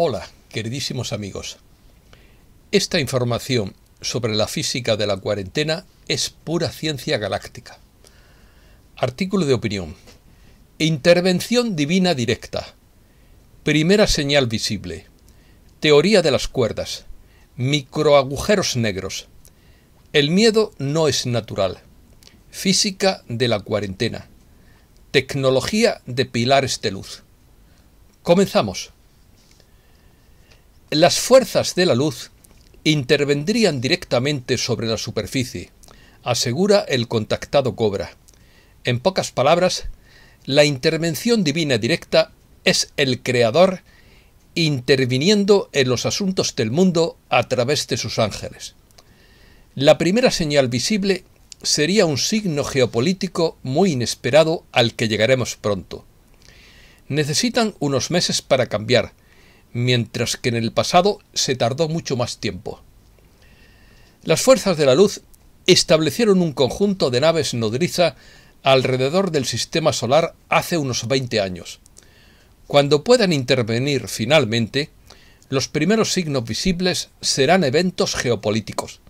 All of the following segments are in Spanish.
Hola, queridísimos amigos. Esta información sobre la física de la cuarentena es pura ciencia galáctica. Artículo de opinión. Intervención divina directa. Primera señal visible. Teoría de las cuerdas. Microagujeros negros. El miedo no es natural. Física de la cuarentena. Tecnología de pilares de luz. Comenzamos. Las fuerzas de la luz intervendrían directamente sobre la superficie, asegura el contactado Cobra. En pocas palabras, la intervención divina directa es el Creador interviniendo en los asuntos del mundo a través de sus ángeles. La primera señal visible sería un signo geopolítico muy inesperado al que llegaremos pronto. Necesitan unos meses para cambiar, mientras que en el pasado se tardó mucho más tiempo. Las fuerzas de la luz establecieron un conjunto de naves nodriza alrededor del sistema solar hace unos 20 años. Cuando puedan intervenir finalmente, los primeros signos visibles serán eventos geopolíticos.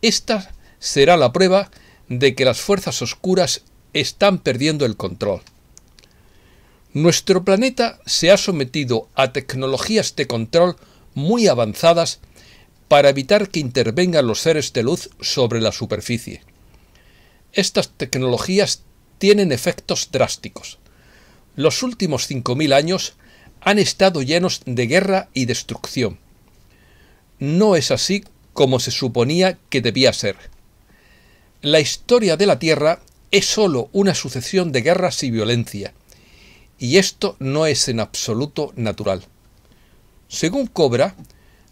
Esta será la prueba de que las fuerzas oscuras están perdiendo el control. Nuestro planeta se ha sometido a tecnologías de control muy avanzadas para evitar que intervengan los seres de luz sobre la superficie. Estas tecnologías tienen efectos drásticos. Los últimos 5.000 años han estado llenos de guerra y destrucción. No es así como se suponía que debía ser. La historia de la Tierra es sólo una sucesión de guerras y violencia y esto no es en absoluto natural. Según Cobra,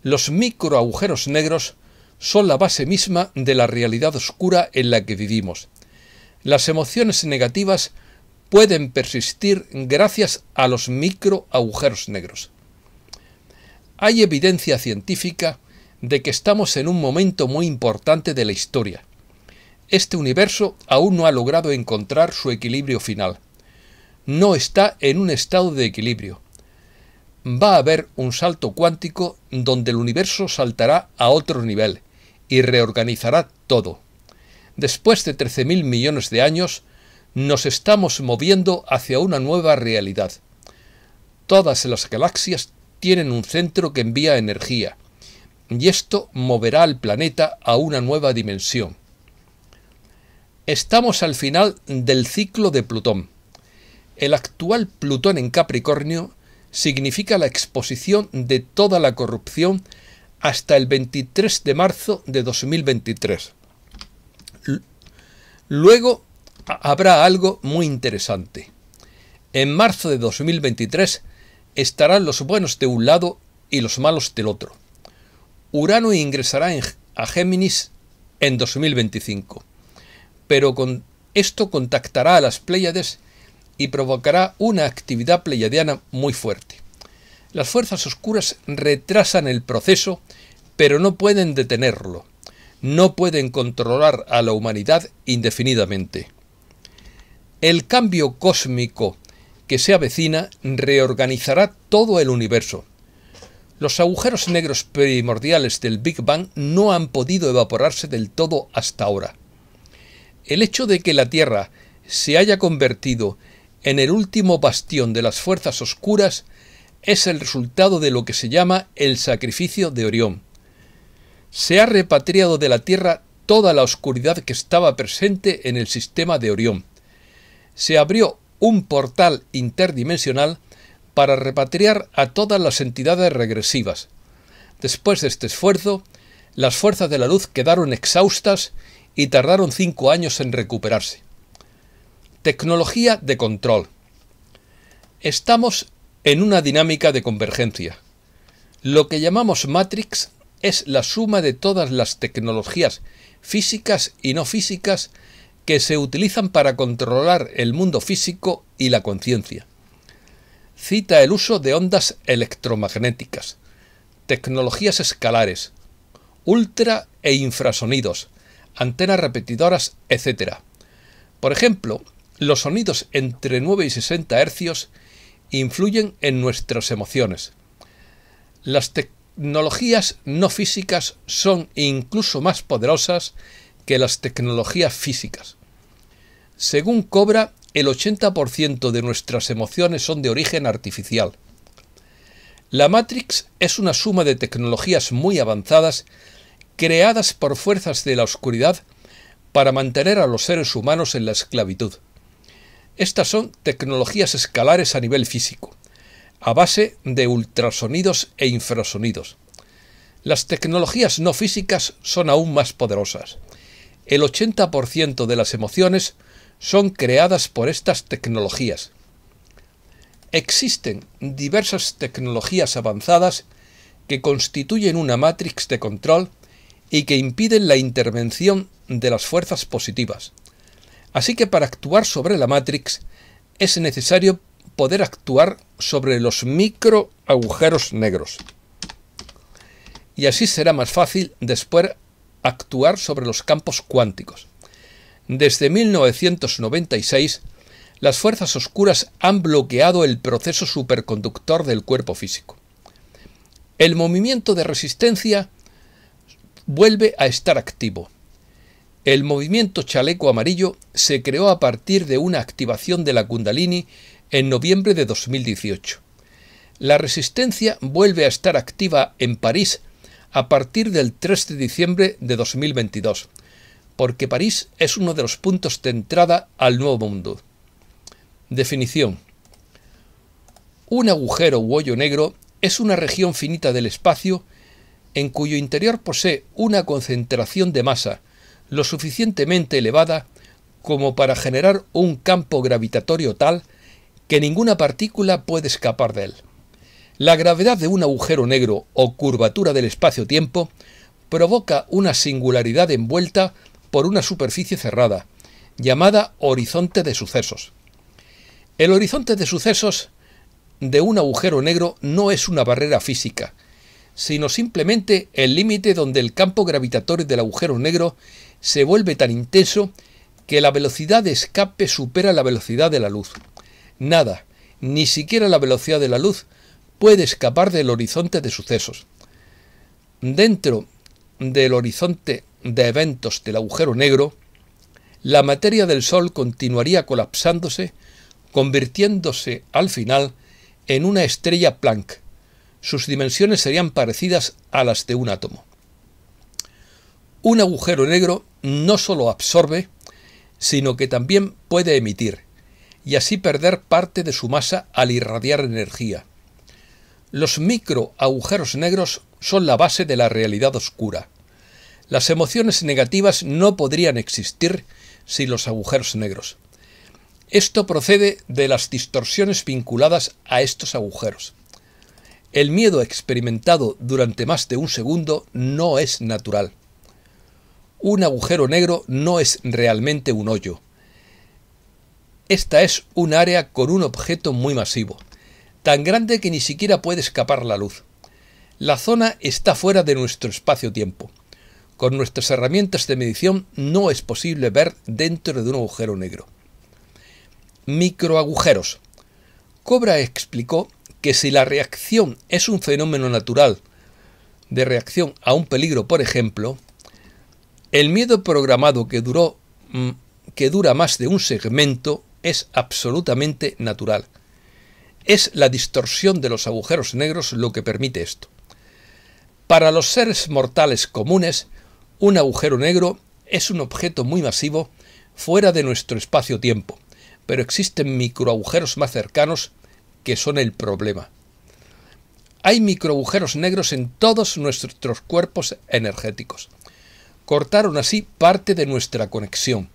los microagujeros negros son la base misma de la realidad oscura en la que vivimos. Las emociones negativas pueden persistir gracias a los microagujeros negros. Hay evidencia científica de que estamos en un momento muy importante de la historia. Este universo aún no ha logrado encontrar su equilibrio final no está en un estado de equilibrio. Va a haber un salto cuántico donde el universo saltará a otro nivel y reorganizará todo. Después de 13.000 millones de años, nos estamos moviendo hacia una nueva realidad. Todas las galaxias tienen un centro que envía energía, y esto moverá al planeta a una nueva dimensión. Estamos al final del ciclo de Plutón. El actual Plutón en Capricornio significa la exposición de toda la corrupción hasta el 23 de marzo de 2023. Luego habrá algo muy interesante. En marzo de 2023 estarán los buenos de un lado y los malos del otro. Urano ingresará en, a Géminis en 2025, pero con esto contactará a las Pléyades y provocará una actividad pleiadiana muy fuerte. Las fuerzas oscuras retrasan el proceso, pero no pueden detenerlo. No pueden controlar a la humanidad indefinidamente. El cambio cósmico que se avecina reorganizará todo el universo. Los agujeros negros primordiales del Big Bang no han podido evaporarse del todo hasta ahora. El hecho de que la Tierra se haya convertido en el último bastión de las fuerzas oscuras es el resultado de lo que se llama el sacrificio de Orión. Se ha repatriado de la Tierra toda la oscuridad que estaba presente en el sistema de Orión. Se abrió un portal interdimensional para repatriar a todas las entidades regresivas. Después de este esfuerzo, las fuerzas de la luz quedaron exhaustas y tardaron cinco años en recuperarse. Tecnología de control. Estamos en una dinámica de convergencia. Lo que llamamos Matrix es la suma de todas las tecnologías físicas y no físicas que se utilizan para controlar el mundo físico y la conciencia. Cita el uso de ondas electromagnéticas, tecnologías escalares, ultra e infrasonidos, antenas repetidoras, etc. Por ejemplo, los sonidos entre 9 y 60 hercios influyen en nuestras emociones. Las tecnologías no físicas son incluso más poderosas que las tecnologías físicas. Según Cobra, el 80% de nuestras emociones son de origen artificial. La Matrix es una suma de tecnologías muy avanzadas creadas por fuerzas de la oscuridad para mantener a los seres humanos en la esclavitud. Estas son tecnologías escalares a nivel físico, a base de ultrasonidos e infrasonidos. Las tecnologías no físicas son aún más poderosas. El 80% de las emociones son creadas por estas tecnologías. Existen diversas tecnologías avanzadas que constituyen una matrix de control y que impiden la intervención de las fuerzas positivas. Así que para actuar sobre la Matrix es necesario poder actuar sobre los micro agujeros negros. Y así será más fácil después actuar sobre los campos cuánticos. Desde 1996, las fuerzas oscuras han bloqueado el proceso superconductor del cuerpo físico. El movimiento de resistencia vuelve a estar activo el movimiento chaleco amarillo se creó a partir de una activación de la Kundalini en noviembre de 2018. La resistencia vuelve a estar activa en París a partir del 3 de diciembre de 2022, porque París es uno de los puntos de entrada al Nuevo Mundo. Definición. Un agujero u hoyo negro es una región finita del espacio en cuyo interior posee una concentración de masa, lo suficientemente elevada como para generar un campo gravitatorio tal que ninguna partícula puede escapar de él. La gravedad de un agujero negro o curvatura del espacio-tiempo provoca una singularidad envuelta por una superficie cerrada, llamada horizonte de sucesos. El horizonte de sucesos de un agujero negro no es una barrera física, sino simplemente el límite donde el campo gravitatorio del agujero negro se vuelve tan intenso que la velocidad de escape supera la velocidad de la luz. Nada, ni siquiera la velocidad de la luz, puede escapar del horizonte de sucesos. Dentro del horizonte de eventos del agujero negro, la materia del Sol continuaría colapsándose, convirtiéndose al final en una estrella Planck. Sus dimensiones serían parecidas a las de un átomo. Un agujero negro no solo absorbe, sino que también puede emitir, y así perder parte de su masa al irradiar energía. Los micro agujeros negros son la base de la realidad oscura. Las emociones negativas no podrían existir sin los agujeros negros. Esto procede de las distorsiones vinculadas a estos agujeros. El miedo experimentado durante más de un segundo no es natural. Un agujero negro no es realmente un hoyo. Esta es un área con un objeto muy masivo, tan grande que ni siquiera puede escapar la luz. La zona está fuera de nuestro espacio-tiempo. Con nuestras herramientas de medición no es posible ver dentro de un agujero negro. Microagujeros. Cobra explicó que si la reacción es un fenómeno natural de reacción a un peligro, por ejemplo, el miedo programado que, duró, mm, que dura más de un segmento es absolutamente natural. Es la distorsión de los agujeros negros lo que permite esto. Para los seres mortales comunes, un agujero negro es un objeto muy masivo fuera de nuestro espacio-tiempo, pero existen microagujeros más cercanos que son el problema. Hay microagujeros negros en todos nuestros cuerpos energéticos. Cortaron así parte de nuestra conexión.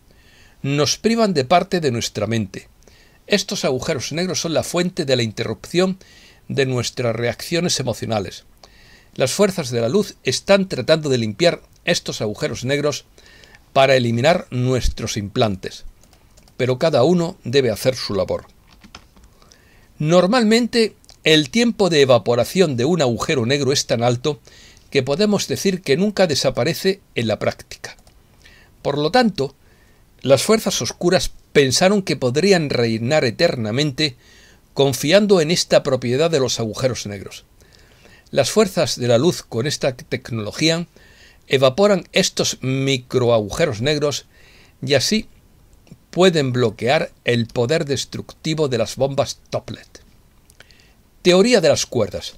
Nos privan de parte de nuestra mente. Estos agujeros negros son la fuente de la interrupción de nuestras reacciones emocionales. Las fuerzas de la luz están tratando de limpiar estos agujeros negros para eliminar nuestros implantes. Pero cada uno debe hacer su labor. Normalmente el tiempo de evaporación de un agujero negro es tan alto que podemos decir que nunca desaparece en la práctica. Por lo tanto, las fuerzas oscuras pensaron que podrían reinar eternamente confiando en esta propiedad de los agujeros negros. Las fuerzas de la luz con esta tecnología evaporan estos microagujeros negros y así pueden bloquear el poder destructivo de las bombas Toplet. Teoría de las cuerdas.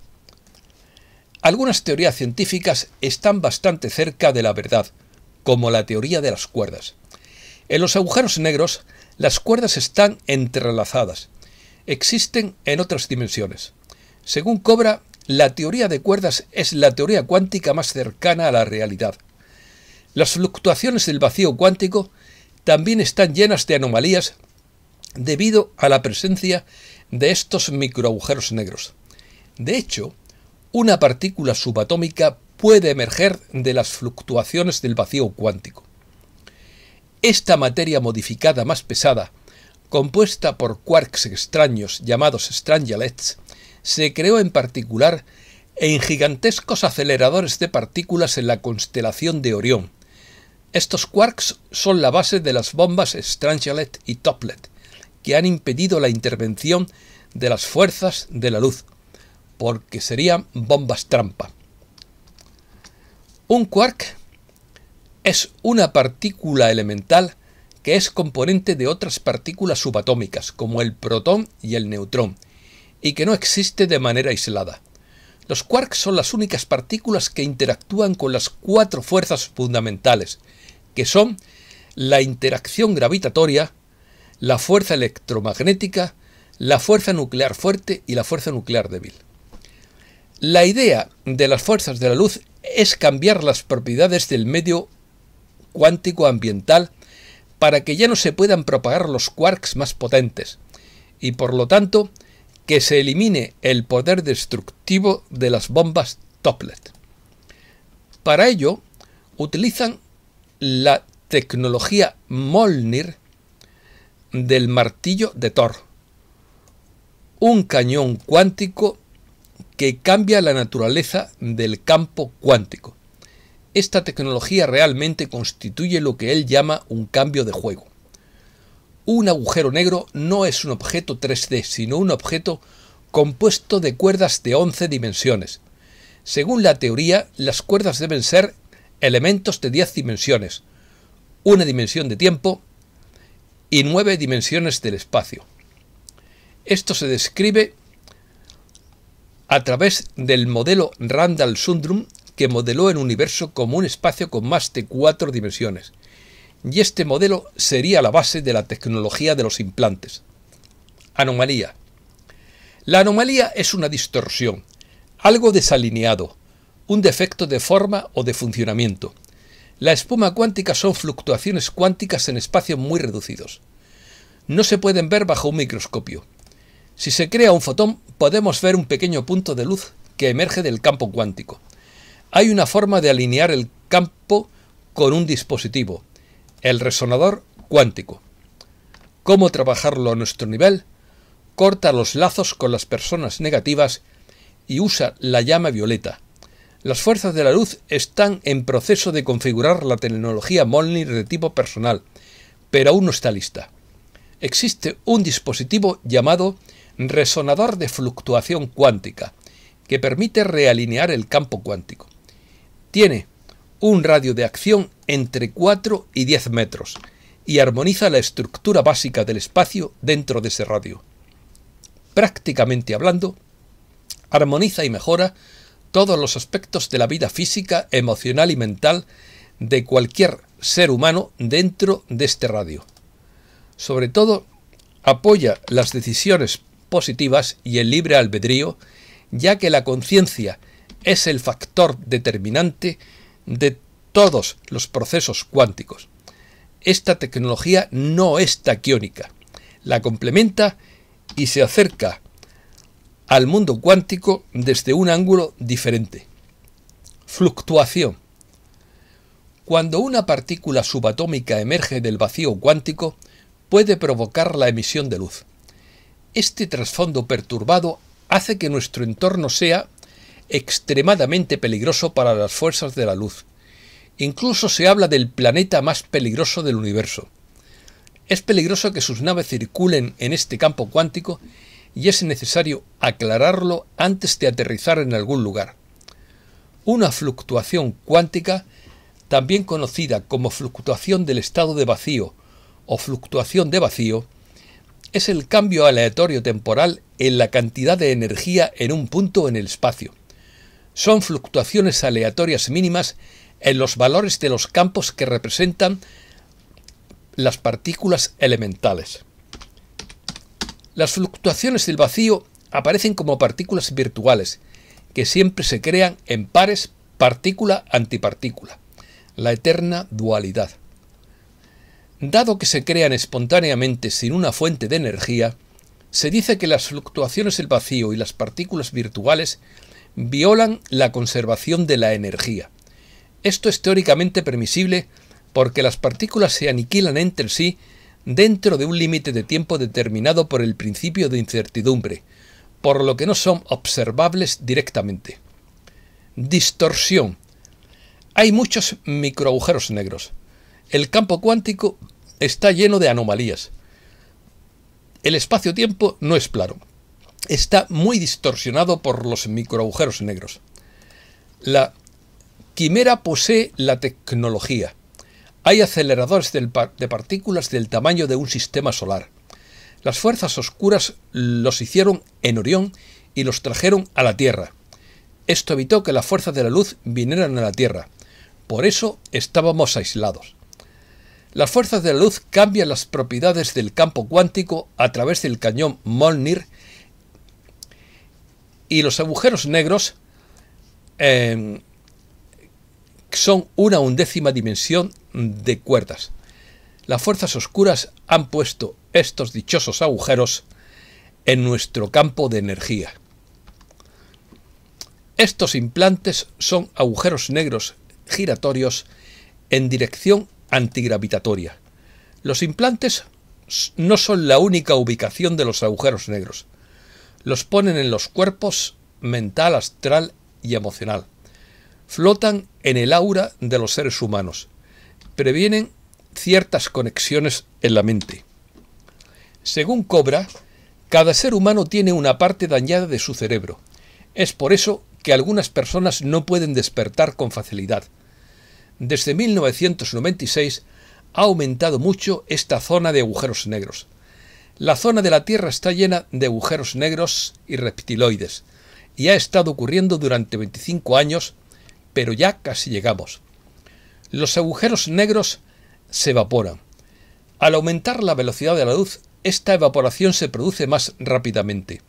Algunas teorías científicas están bastante cerca de la verdad, como la teoría de las cuerdas. En los agujeros negros, las cuerdas están entrelazadas. Existen en otras dimensiones. Según Cobra, la teoría de cuerdas es la teoría cuántica más cercana a la realidad. Las fluctuaciones del vacío cuántico también están llenas de anomalías debido a la presencia de estos microagujeros negros. De hecho, una partícula subatómica puede emerger de las fluctuaciones del vacío cuántico. Esta materia modificada más pesada, compuesta por quarks extraños llamados strangelets, se creó en particular en gigantescos aceleradores de partículas en la constelación de Orión. Estos quarks son la base de las bombas Strangelet y Toplet, que han impedido la intervención de las fuerzas de la luz porque serían bombas trampa. Un quark es una partícula elemental que es componente de otras partículas subatómicas, como el protón y el neutrón, y que no existe de manera aislada. Los quarks son las únicas partículas que interactúan con las cuatro fuerzas fundamentales, que son la interacción gravitatoria, la fuerza electromagnética, la fuerza nuclear fuerte y la fuerza nuclear débil. La idea de las fuerzas de la luz es cambiar las propiedades del medio cuántico ambiental para que ya no se puedan propagar los quarks más potentes y por lo tanto que se elimine el poder destructivo de las bombas Toplet. Para ello utilizan la tecnología Molnir del martillo de Thor, un cañón cuántico que cambia la naturaleza del campo cuántico. Esta tecnología realmente constituye lo que él llama un cambio de juego. Un agujero negro no es un objeto 3D, sino un objeto compuesto de cuerdas de 11 dimensiones. Según la teoría, las cuerdas deben ser elementos de 10 dimensiones, una dimensión de tiempo y nueve dimensiones del espacio. Esto se describe a través del modelo Randall-Sundrum que modeló el universo como un espacio con más de cuatro dimensiones. Y este modelo sería la base de la tecnología de los implantes. Anomalía. La anomalía es una distorsión, algo desalineado, un defecto de forma o de funcionamiento. La espuma cuántica son fluctuaciones cuánticas en espacios muy reducidos. No se pueden ver bajo un microscopio si se crea un fotón, podemos ver un pequeño punto de luz que emerge del campo cuántico. Hay una forma de alinear el campo con un dispositivo, el resonador cuántico. ¿Cómo trabajarlo a nuestro nivel? Corta los lazos con las personas negativas y usa la llama violeta. Las fuerzas de la luz están en proceso de configurar la tecnología Molnir de tipo personal, pero aún no está lista. Existe un dispositivo llamado resonador de fluctuación cuántica, que permite realinear el campo cuántico. Tiene un radio de acción entre 4 y 10 metros y armoniza la estructura básica del espacio dentro de ese radio. Prácticamente hablando, armoniza y mejora todos los aspectos de la vida física, emocional y mental de cualquier ser humano dentro de este radio. Sobre todo, apoya las decisiones positivas y el libre albedrío, ya que la conciencia es el factor determinante de todos los procesos cuánticos. Esta tecnología no es taquiónica, la complementa y se acerca al mundo cuántico desde un ángulo diferente. Fluctuación. Cuando una partícula subatómica emerge del vacío cuántico, puede provocar la emisión de luz. Este trasfondo perturbado hace que nuestro entorno sea extremadamente peligroso para las fuerzas de la luz. Incluso se habla del planeta más peligroso del universo. Es peligroso que sus naves circulen en este campo cuántico y es necesario aclararlo antes de aterrizar en algún lugar. Una fluctuación cuántica, también conocida como fluctuación del estado de vacío o fluctuación de vacío, es el cambio aleatorio temporal en la cantidad de energía en un punto en el espacio. Son fluctuaciones aleatorias mínimas en los valores de los campos que representan las partículas elementales. Las fluctuaciones del vacío aparecen como partículas virtuales, que siempre se crean en pares partícula-antipartícula, la eterna dualidad. Dado que se crean espontáneamente sin una fuente de energía, se dice que las fluctuaciones del vacío y las partículas virtuales violan la conservación de la energía. Esto es teóricamente permisible porque las partículas se aniquilan entre sí dentro de un límite de tiempo determinado por el principio de incertidumbre, por lo que no son observables directamente. Distorsión. Hay muchos microagujeros negros. El campo cuántico está lleno de anomalías. El espacio-tiempo no es plano. Está muy distorsionado por los microagujeros negros. La quimera posee la tecnología. Hay aceleradores de partículas del tamaño de un sistema solar. Las fuerzas oscuras los hicieron en Orión y los trajeron a la Tierra. Esto evitó que las fuerzas de la luz vinieran a la Tierra. Por eso estábamos aislados. Las fuerzas de la luz cambian las propiedades del campo cuántico a través del cañón Molnir y los agujeros negros em, son una undécima dimensión de cuerdas. Las fuerzas oscuras han puesto estos dichosos agujeros en nuestro campo de energía. Estos implantes son agujeros negros giratorios en dirección antigravitatoria. Los implantes no son la única ubicación de los agujeros negros. Los ponen en los cuerpos mental, astral y emocional. Flotan en el aura de los seres humanos. Previenen ciertas conexiones en la mente. Según Cobra, cada ser humano tiene una parte dañada de su cerebro. Es por eso que algunas personas no pueden despertar con facilidad. Desde 1996 ha aumentado mucho esta zona de agujeros negros. La zona de la Tierra está llena de agujeros negros y reptiloides, y ha estado ocurriendo durante 25 años, pero ya casi llegamos. Los agujeros negros se evaporan. Al aumentar la velocidad de la luz, esta evaporación se produce más rápidamente.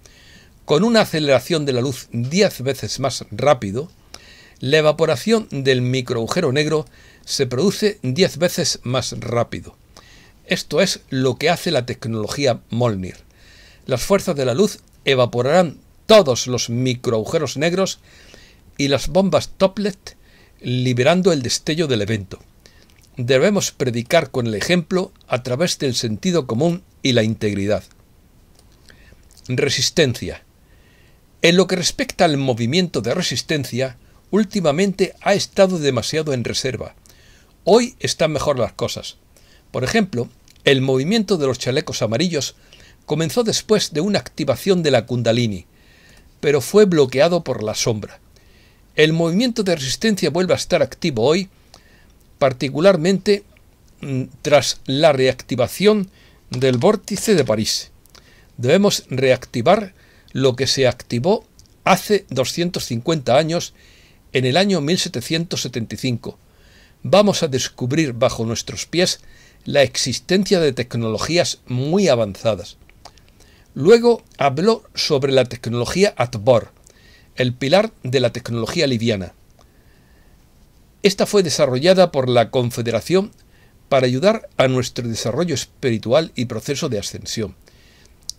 Con una aceleración de la luz 10 veces más rápido, la evaporación del microagujero negro se produce 10 veces más rápido. Esto es lo que hace la tecnología Molnir. Las fuerzas de la luz evaporarán todos los microagujeros negros y las bombas Toplet liberando el destello del evento. Debemos predicar con el ejemplo a través del sentido común y la integridad. Resistencia. En lo que respecta al movimiento de resistencia, últimamente ha estado demasiado en reserva. Hoy están mejor las cosas. Por ejemplo, el movimiento de los chalecos amarillos comenzó después de una activación de la kundalini, pero fue bloqueado por la sombra. El movimiento de resistencia vuelve a estar activo hoy, particularmente mm, tras la reactivación del vórtice de París. Debemos reactivar lo que se activó hace 250 años en el año 1775. Vamos a descubrir bajo nuestros pies la existencia de tecnologías muy avanzadas. Luego habló sobre la tecnología Atbor, el pilar de la tecnología liviana. Esta fue desarrollada por la Confederación para ayudar a nuestro desarrollo espiritual y proceso de ascensión.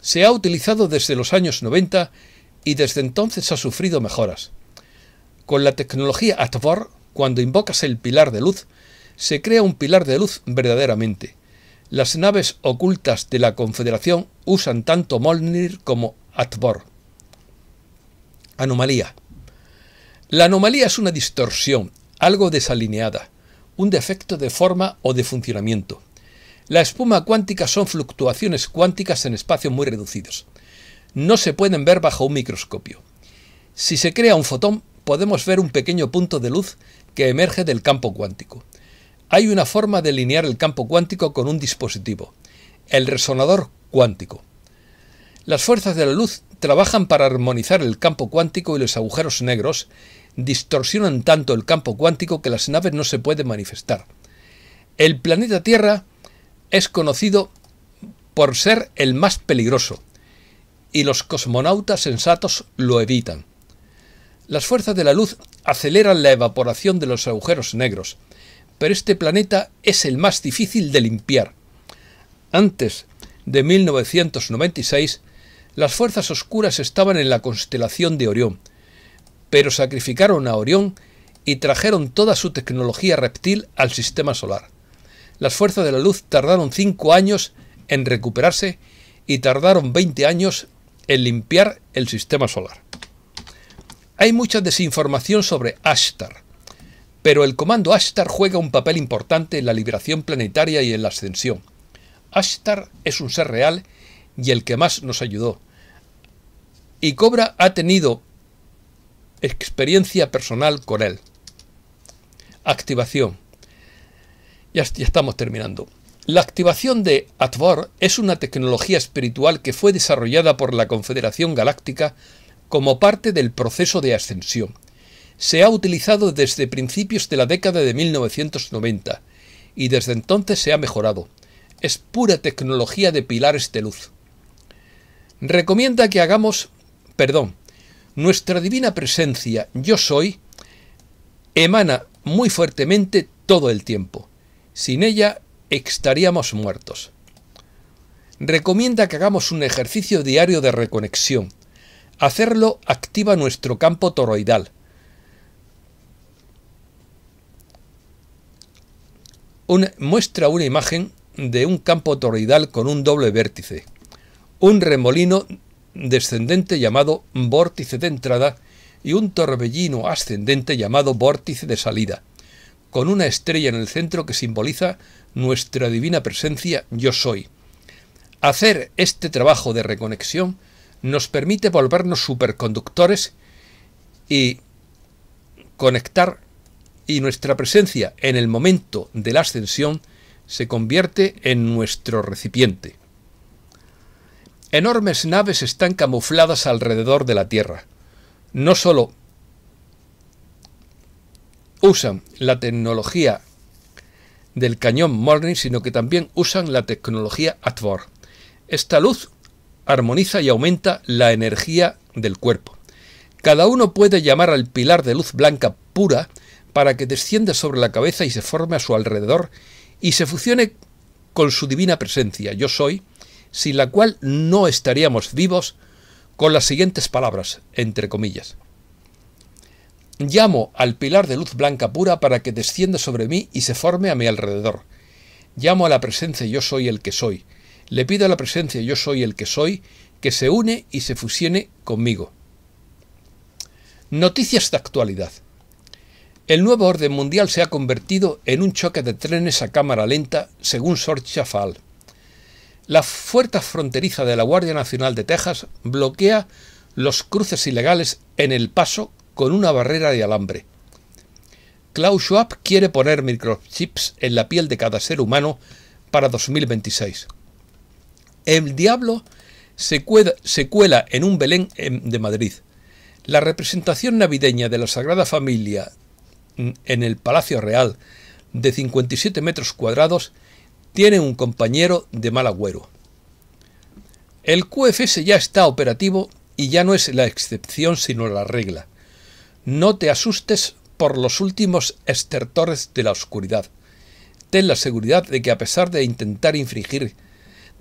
Se ha utilizado desde los años 90 y desde entonces ha sufrido mejoras. Con la tecnología Atvor, cuando invocas el pilar de luz, se crea un pilar de luz verdaderamente. Las naves ocultas de la Confederación usan tanto Molnir como Atvor. Anomalía. La anomalía es una distorsión, algo desalineada, un defecto de forma o de funcionamiento. La espuma cuántica son fluctuaciones cuánticas en espacios muy reducidos. No se pueden ver bajo un microscopio. Si se crea un fotón, podemos ver un pequeño punto de luz que emerge del campo cuántico. Hay una forma de alinear el campo cuántico con un dispositivo, el resonador cuántico. Las fuerzas de la luz trabajan para armonizar el campo cuántico y los agujeros negros, distorsionan tanto el campo cuántico que las naves no se pueden manifestar. El planeta Tierra es conocido por ser el más peligroso, y los cosmonautas sensatos lo evitan. Las fuerzas de la luz aceleran la evaporación de los agujeros negros, pero este planeta es el más difícil de limpiar. Antes de 1996, las fuerzas oscuras estaban en la constelación de Orión, pero sacrificaron a Orión y trajeron toda su tecnología reptil al sistema solar. Las fuerzas de la luz tardaron 5 años en recuperarse y tardaron 20 años en limpiar el sistema solar. Hay mucha desinformación sobre Ashtar, pero el comando Ashtar juega un papel importante en la liberación planetaria y en la ascensión. Ashtar es un ser real y el que más nos ayudó. Y Cobra ha tenido experiencia personal con él. Activación. Ya, ya estamos terminando. La activación de Atvor es una tecnología espiritual que fue desarrollada por la Confederación Galáctica como parte del proceso de ascensión. Se ha utilizado desde principios de la década de 1990 y desde entonces se ha mejorado. Es pura tecnología de pilares de luz. Recomienda que hagamos, perdón, nuestra divina presencia, yo soy, emana muy fuertemente todo el tiempo. Sin ella estaríamos muertos recomienda que hagamos un ejercicio diario de reconexión, Hacerlo activa nuestro campo toroidal. muestra una imagen de un campo toroidal con un doble vértice, un remolino descendente llamado vórtice de entrada y un torbellino ascendente llamado vórtice de salida, con una estrella en el centro que simboliza nuestra divina presencia yo soy. Hacer este trabajo de reconexión nos permite volvernos superconductores y conectar y nuestra presencia en el momento de la ascensión se convierte en nuestro recipiente. Enormes naves están camufladas alrededor de la Tierra. No solo usan la tecnología del cañón Morning, sino que también usan la tecnología Atvor. Esta luz armoniza y aumenta la energía del cuerpo. Cada uno puede llamar al pilar de luz blanca pura para que descienda sobre la cabeza y se forme a su alrededor y se fusione con su divina presencia, yo soy, sin la cual no estaríamos vivos, con las siguientes palabras, entre comillas. Llamo al pilar de luz blanca pura para que descienda sobre mí y se forme a mi alrededor. Llamo a la presencia yo soy el que soy, le pido a la presencia yo soy el que soy, que se une y se fusione conmigo. Noticias de actualidad. El nuevo orden mundial se ha convertido en un choque de trenes a cámara lenta, según Sorge Chafal. La fuerza fronteriza de la Guardia Nacional de Texas bloquea los cruces ilegales en el paso con una barrera de alambre. Klaus Schwab quiere poner microchips en la piel de cada ser humano para 2026. El diablo se, cuela, en un Belén em, de Madrid. La representación navideña de la Sagrada Familia mm, en el Palacio Real, de 57 metros cuadrados, tiene un compañero de mal agüero. El QFS ya está operativo y ya no es la excepción sino la regla. No te asustes por los últimos estertores de la oscuridad. Ten la seguridad de que a pesar de intentar infringir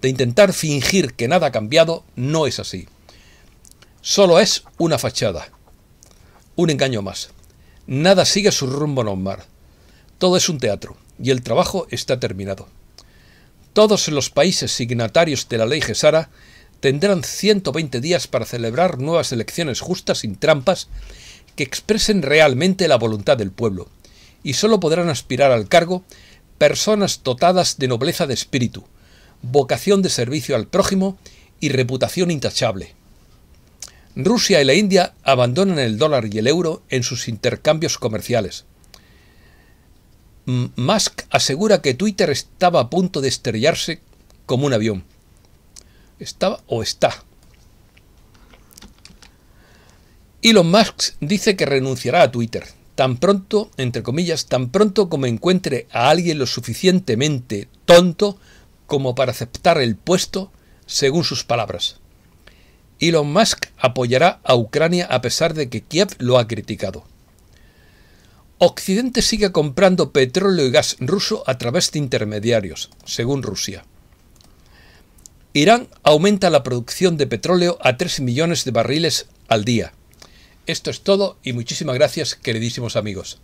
de intentar fingir que nada ha cambiado, no es así. Solo es una fachada. Un engaño más. Nada sigue su rumbo normal. Todo es un teatro y el trabajo está terminado. Todos los países signatarios de la ley Gesara tendrán 120 días para celebrar nuevas elecciones justas sin trampas que expresen realmente la voluntad del pueblo, y solo podrán aspirar al cargo personas dotadas de nobleza de espíritu, vocación de servicio al prójimo y reputación intachable. Rusia y la India abandonan el dólar y el euro en sus intercambios comerciales. Musk asegura que Twitter estaba a punto de estrellarse como un avión. ¿Estaba o está? Elon Musk dice que renunciará a Twitter tan pronto, entre comillas, tan pronto como encuentre a alguien lo suficientemente tonto como para aceptar el puesto, según sus palabras. Elon Musk apoyará a Ucrania a pesar de que Kiev lo ha criticado. Occidente sigue comprando petróleo y gas ruso a través de intermediarios, según Rusia. Irán aumenta la producción de petróleo a 3 millones de barriles al día. Esto es todo y muchísimas gracias, queridísimos amigos.